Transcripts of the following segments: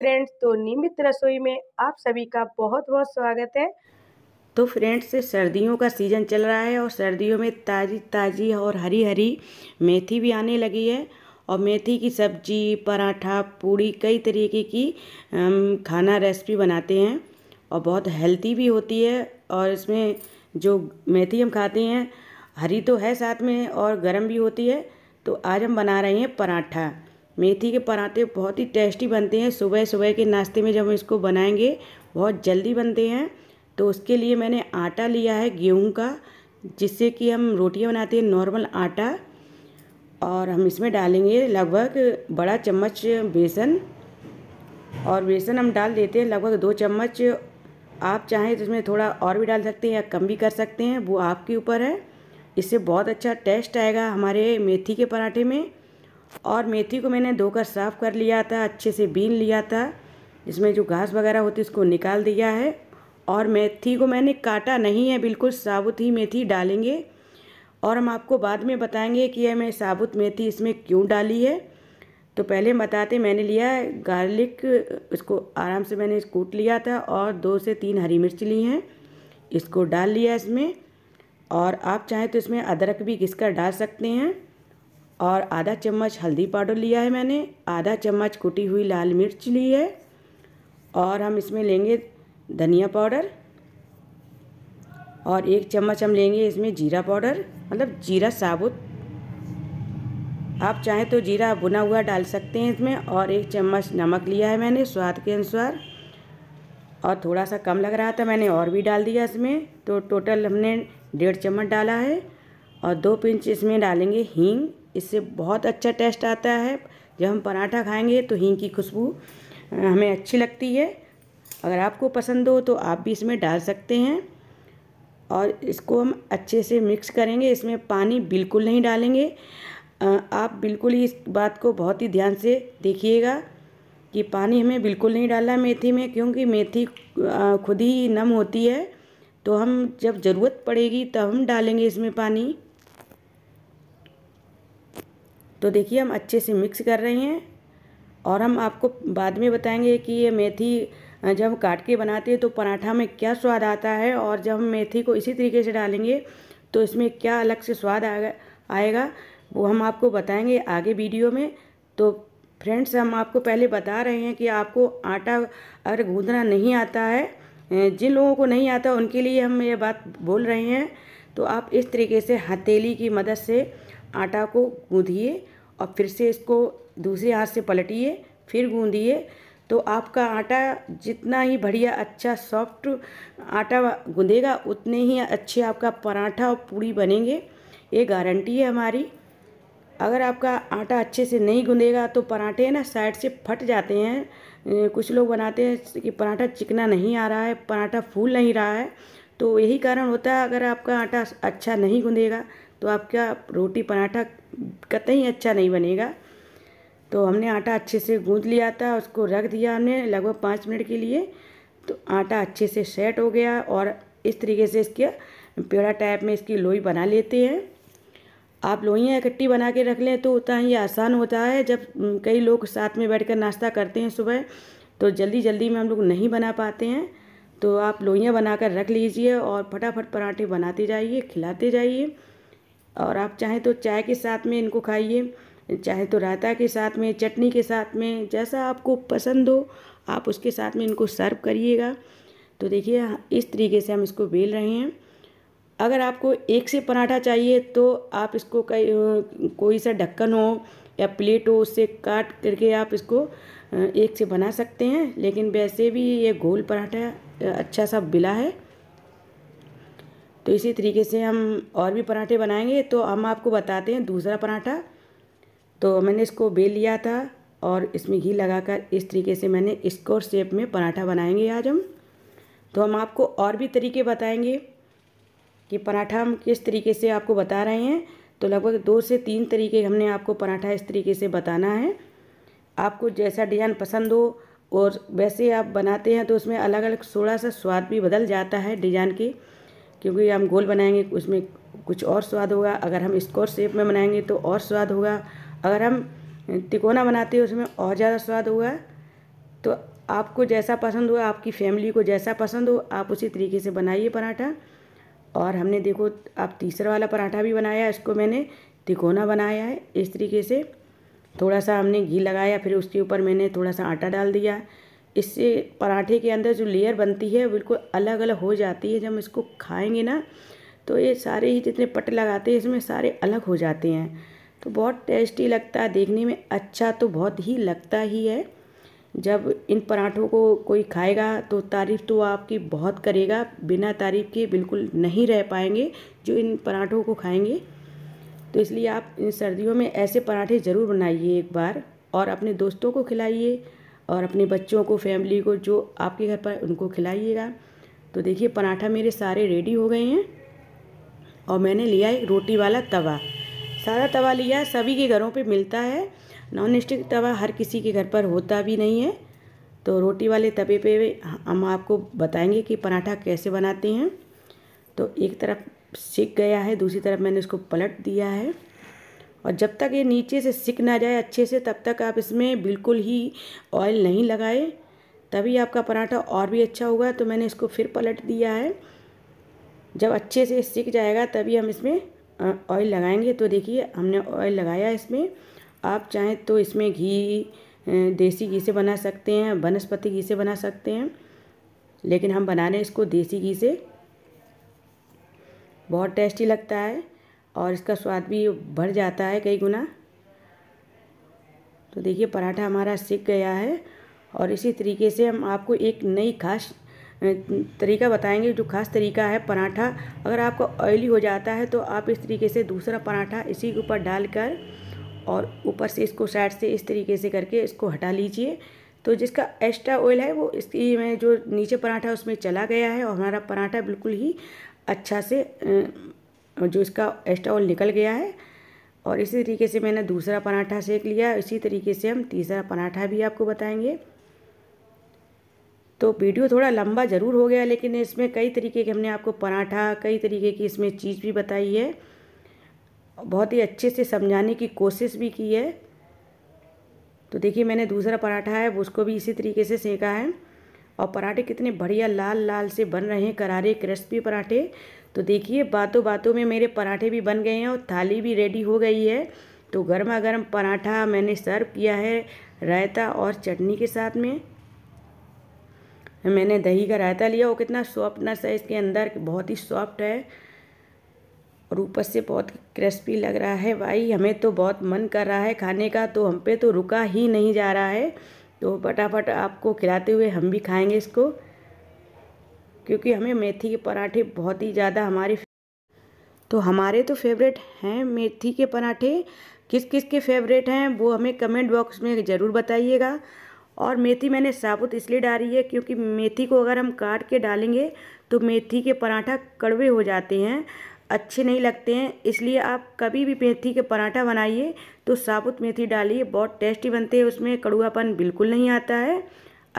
friends तो नियमित रसोई में आप सभी का बहुत बहुत स्वागत है तो फ्रेंड्स सर्दियों का सीज़न चल रहा है और सर्दियों में ताज़ी ताज़ी और हरी हरी मेथी भी आने लगी है और मेथी की सब्जी पराठा पूड़ी कई तरीके की खाना रेसिपी बनाते हैं और बहुत हेल्थी भी होती है और इसमें जो मेथी हम खाते हैं हरी तो है साथ में और गर्म भी होती है तो आज हम बना रहे हैं पराठा मेथी के पराठे बहुत ही टेस्टी बनते हैं सुबह सुबह के नाश्ते में जब हम इसको बनाएंगे बहुत जल्दी बनते हैं तो उसके लिए मैंने आटा लिया है गेहूं का जिससे कि हम रोटियां बनाते हैं नॉर्मल आटा और हम इसमें डालेंगे लगभग बड़ा चम्मच बेसन और बेसन हम डाल देते हैं लगभग दो चम्मच आप चाहें तो इसमें थोड़ा और भी डाल सकते हैं या कम भी कर सकते हैं वो आपके ऊपर है इससे बहुत अच्छा टेस्ट आएगा हमारे मेथी के पराठे में और मेथी को मैंने धोकर साफ़ कर लिया था अच्छे से बीन लिया था इसमें जो घास वगैरह होती है उसको निकाल दिया है और मेथी को मैंने काटा नहीं है बिल्कुल साबुत ही मेथी डालेंगे और हम आपको बाद में बताएंगे कि यह मैं साबुत मेथी इसमें क्यों डाली है तो पहले बताते मैंने लिया गार्लिक इसको आराम से मैंने कूट लिया था और दो से तीन हरी मिर्च ली हैं इसको डाल लिया इसमें और आप चाहें तो इसमें अदरक भी घिस कर डाल सकते हैं और आधा चम्मच हल्दी पाउडर लिया है मैंने आधा चम्मच कुटी हुई लाल मिर्च ली है और हम इसमें लेंगे धनिया पाउडर और एक चम्मच हम लेंगे इसमें जीरा पाउडर मतलब जीरा साबुत आप चाहें तो जीरा बुना हुआ डाल सकते हैं इसमें और एक चम्मच नमक लिया है मैंने स्वाद के अनुसार और थोड़ा सा कम लग रहा था मैंने और भी डाल दिया इसमें तो टोटल हमने डेढ़ चम्मच डाला है और दो पिंच इसमें डालेंगे हींग इससे बहुत अच्छा टेस्ट आता है जब हम पराठा खाएंगे तो हींग की खुशबू हमें अच्छी लगती है अगर आपको पसंद हो तो आप भी इसमें डाल सकते हैं और इसको हम अच्छे से मिक्स करेंगे इसमें पानी बिल्कुल नहीं डालेंगे आप बिल्कुल ही इस बात को बहुत ही ध्यान से देखिएगा कि पानी हमें बिल्कुल नहीं डालना मेथी में क्योंकि मेथी खुद ही नम होती है तो हम जब ज़रूरत पड़ेगी तब हम डालेंगे इसमें पानी तो देखिए हम अच्छे से मिक्स कर रहे हैं और हम आपको बाद में बताएंगे कि ये मेथी जब हम काट के बनाते हैं तो पराठा में क्या स्वाद आता है और जब हम मेथी को इसी तरीके से डालेंगे तो इसमें क्या अलग से स्वाद आएगा आएगा वो हम आपको बताएंगे आगे वीडियो में तो फ्रेंड्स हम आपको पहले बता रहे हैं कि आपको आटा अगर गूंदना नहीं आता है जिन लोगों को नहीं आता उनके लिए हम ये बात बोल रहे हैं तो आप इस तरीके से हथेली की मदद से आटा को गूंधिए और फिर से इसको दूसरे हाथ से पलटिए फिर गूंधिए तो आपका आटा जितना ही बढ़िया अच्छा सॉफ्ट आटा गूँधेगा उतने ही अच्छे आपका पराठा और पूड़ी बनेंगे ये गारंटी है हमारी अगर आपका आटा अच्छे से नहीं गूँधेगा तो पराठे ना साइड से फट जाते हैं कुछ लोग बनाते हैं कि पराठा चिकना नहीं आ रहा है पराठा फूल नहीं रहा है तो यही कारण होता है अगर आपका आटा अच्छा नहीं गूँधेगा तो आपका रोटी पराठा कतई अच्छा नहीं बनेगा तो हमने आटा अच्छे से गूंद लिया था उसको रख दिया हमने लगभग पाँच मिनट के लिए तो आटा अच्छे से सेट हो गया और इस तरीके से इसके पेड़ा टाइप में इसकी लोई बना लेते हैं आप लोहियाँ इकट्ठी बना के रख लें तो उतना ही आसान होता है जब कई लोग साथ में बैठकर नाश्ता करते हैं सुबह तो जल्दी जल्दी में हम लोग नहीं बना पाते हैं तो आप लोहियाँ बनाकर रख लीजिए और फटाफट पराठे बनाते जाइए खिलाते जाइए और आप चाहें तो चाय के साथ में इनको खाइए चाहे तो रायता के साथ में चटनी के साथ में जैसा आपको पसंद हो आप उसके साथ में इनको सर्व करिएगा तो देखिए इस तरीके से हम इसको बेल रहे हैं अगर आपको एक से पराठा चाहिए तो आप इसको कई कोई सा ढक्कन हो या प्लेट हो उससे काट करके आप इसको एक से बना सकते हैं लेकिन वैसे भी ये गोल पराठा अच्छा सा बिला है तो इसी तरीके से हम और भी पराठे बनाएंगे तो हम आपको बताते हैं दूसरा पराठा तो मैंने इसको बेल लिया था और इसमें घी लगाकर इस तरीके से मैंने स्कोर शेप में पराठा बनाएंगे आज हम तो हम आपको और भी तरीके बताएंगे कि पराठा हम किस तरीके से आपको बता रहे हैं तो लगभग दो से तीन तरीके हमने आपको पराठा इस तरीके से बताना है आपको जैसा डिज़ाइन पसंद हो और वैसे आप बनाते हैं तो उसमें अलग अलग थोड़ा सा स्वाद भी बदल जाता है डिज़ाइन के क्योंकि हम गोल बनाएंगे उसमें कुछ और स्वाद होगा अगर हम स्कोर शेप में बनाएंगे तो और स्वाद होगा अगर हम तिकोना बनाते हैं उसमें और ज़्यादा स्वाद होगा तो आपको जैसा पसंद हो आपकी फैमिली को जैसा पसंद हो आप उसी तरीके से बनाइए पराठा और हमने देखो आप तीसरा वाला पराठा भी बनाया इसको मैंने तिकोना बनाया है इस तरीके से थोड़ा सा हमने घी लगाया फिर उसके ऊपर मैंने थोड़ा सा आटा डाल दिया इससे पराठे के अंदर जो लेयर बनती है बिल्कुल अलग अलग हो जाती है जब हम इसको खाएंगे ना तो ये सारे ही जितने पट लगाते हैं इसमें सारे अलग हो जाते हैं तो बहुत टेस्टी लगता है देखने में अच्छा तो बहुत ही लगता ही है जब इन पराठों को कोई खाएगा तो तारीफ़ तो आपकी बहुत करेगा बिना तारीफ़ के बिल्कुल नहीं रह पाएंगे जो इन पराठों को खाएंगे तो इसलिए आप इन सर्दियों में ऐसे पराठे ज़रूर बनाइए एक बार और अपने दोस्तों को खिलाइए और अपने बच्चों को फैमिली को जो आपके घर पर उनको खिलाइएगा तो देखिए पराठा मेरे सारे रेडी हो गए हैं और मैंने लिया एक रोटी वाला तवा सारा तवा लिया सभी के घरों पे मिलता है नॉन स्टिक तवा हर किसी के घर पर होता भी नहीं है तो रोटी वाले तवे पे हम आपको बताएंगे कि पराठा कैसे बनाते हैं तो एक तरफ सीख गया है दूसरी तरफ मैंने इसको पलट दिया है और जब तक ये नीचे से सिक ना जाए अच्छे से तब तक आप इसमें बिल्कुल ही ऑयल नहीं लगाए तभी आपका पराठा और भी अच्छा होगा तो मैंने इसको फिर पलट दिया है जब अच्छे से सिक जाएगा तभी हम इसमें ऑयल लगाएंगे तो देखिए हमने ऑयल लगाया इसमें आप चाहें तो इसमें घी देसी घी से बना सकते हैं वनस्पति घी से बना सकते हैं लेकिन हम बना रहे हैं इसको देसी घी से बहुत टेस्टी लगता है और इसका स्वाद भी बढ़ जाता है कई गुना तो देखिए पराठा हमारा सीख गया है और इसी तरीके से हम आपको एक नई खास तरीका बताएंगे जो खास तरीका है पराठा अगर आपका ऑयली हो जाता है तो आप इस तरीके से दूसरा पराठा इसी के ऊपर डालकर और ऊपर से इसको साइड से इस तरीके से करके इसको हटा लीजिए तो जिसका एक्स्ट्रा ऑयल है वो इसकी में जो नीचे पराठा उसमें चला गया है और हमारा पराठा बिल्कुल ही अच्छा से जो इसका एक्स्ट्रा ऑयल निकल गया है और इसी तरीके से मैंने दूसरा पराठा सेक लिया इसी तरीके से हम तीसरा पराठा भी आपको बताएंगे तो वीडियो थोड़ा लंबा ज़रूर हो गया लेकिन इसमें कई तरीके के हमने आपको पराठा कई तरीके की इसमें चीज़ भी बताई है बहुत ही अच्छे से समझाने की कोशिश भी की है तो देखिए मैंने दूसरा पराठा है उसको भी इसी तरीके से सेका है और पराठे कितने बढ़िया लाल लाल से बन रहे हैं करारे क्रिस्पी पराठे तो देखिए बातों बातों में मेरे पराठे भी बन गए हैं और थाली भी रेडी हो गई है तो गर्मा गर्म पराठा मैंने सर्व किया है रायता और चटनी के साथ में मैंने दही का रायता लिया वो कितना सॉफ्टनेस है इसके अंदर बहुत ही सॉफ्ट है और ऊपर से बहुत क्रिस्पी लग रहा है भाई हमें तो बहुत मन कर रहा है खाने का तो हम पे तो रुका ही नहीं जा रहा है तो फटाफट आपको खिलाते हुए हम भी खाएंगे इसको क्योंकि हमें मेथी के पराठे बहुत ही ज़्यादा हमारे तो हमारे तो फेवरेट हैं मेथी के पराठे किस किस के फेवरेट हैं वो हमें कमेंट बॉक्स में ज़रूर बताइएगा और मेथी मैंने साबुत इसलिए डाली है क्योंकि मेथी को अगर हम काट के डालेंगे तो मेथी के पराठा कड़वे हो जाते हैं अच्छे नहीं लगते हैं इसलिए आप कभी भी मेथी के पराठा बनाइए तो साबुत मेथी डालिए बहुत टेस्टी बनते हैं उसमें कड़ुआपन बिल्कुल नहीं आता है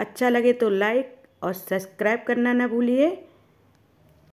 अच्छा लगे तो लाइक और सब्सक्राइब करना ना भूलिए